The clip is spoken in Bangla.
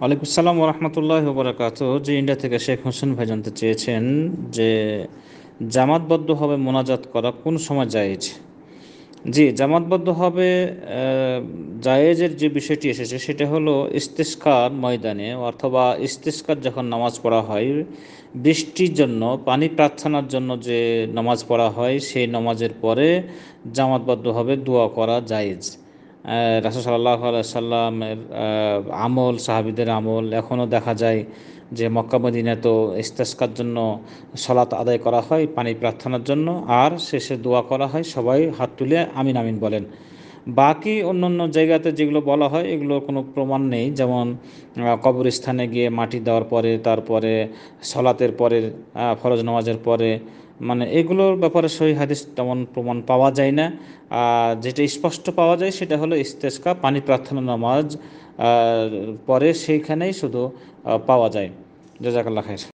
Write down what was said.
ওয়ালাইকুম আসসালাম রহমতুল্লাহ বরাকাত যে ইন্ডিয়া থেকে শেখ হোসেন ভাই জানতে চেয়েছেন যে জামাতবদ্ধভাবে মোনাজাত করা কোন সময় জায়েজ জি জামাতবদ্ধভাবে জায়েজের যে বিষয়টি এসেছে সেটা হলো ইস্তিস্কার ময়দানে অথবা ইস্তিস্কার যখন নামাজ পড়া হয় বৃষ্টির জন্য পানি প্রার্থনার জন্য যে নামাজ পড়া হয় সেই নামাজের পরে জামাতবদ্ধভাবে দোয়া করা জায়েজ রাসুল সাল্লাহ সাল্লামের আমল সাহাবিদের আমল এখনও দেখা যায় যে মক্কা মদিনা তো ইস্তেস্কার জন্য সলাত আদায় করা হয় পানি প্রার্থনার জন্য আর শেষে দোয়া করা হয় সবাই হাত তুলে আমিন আমিন বলেন বাকি অন্য অন্য জায়গাতে যেগুলো বলা হয় এগুলোর কোনো প্রমাণ নেই যেমন কবরস্থানে গিয়ে মাটি দেওয়ার পরে তারপরে সলাতের পরে ফরজ নামাজের পরে মানে এগুলোর ব্যাপারে সই হাদিস তেমন প্রমাণ পাওয়া যায় না যেটা স্পষ্ট পাওয়া যায় সেটা হলো ইস্তেস্কা পানি প্রার্থনা নামাজ পরে সেইখানেই শুধু পাওয়া যায় জজাকাল্লা খায়